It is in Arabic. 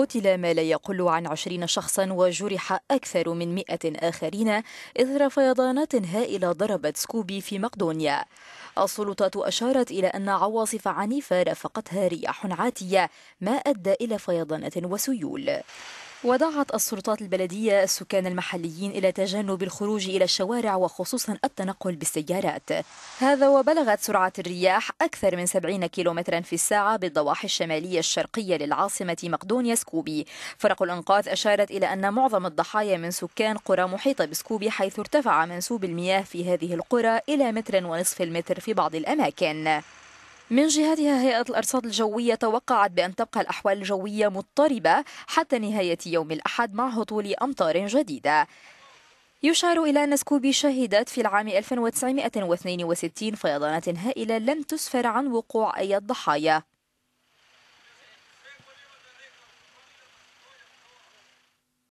قتل ما لا يقل عن عشرين شخصا وجرح أكثر من مئة آخرين إثر فيضانات هائلة ضربت سكوبي في مقدونيا السلطات أشارت إلى أن عواصف عنيفة رافقتها رياح عاتية ما أدى إلى فيضانات وسيول ودعت السلطات البلدية السكان المحليين إلى تجنب الخروج إلى الشوارع وخصوصا التنقل بالسيارات هذا وبلغت سرعة الرياح أكثر من 70 كيلومترا في الساعة بالضواحي الشمالية الشرقية للعاصمة مقدونيا سكوبي فرق الأنقاذ أشارت إلى أن معظم الضحايا من سكان قرى محيطة بسكوبي حيث ارتفع منسوب المياه في هذه القرى إلى متر ونصف المتر في بعض الأماكن من جهتها هيئة الأرصاد الجوية توقعت بأن تبقى الأحوال الجوية مضطربة حتى نهاية يوم الأحد مع هطول أمطار جديدة يشار إلى أن سكوبي شهدت في العام 1962 فيضانات هائلة لم تسفر عن وقوع أي ضحايا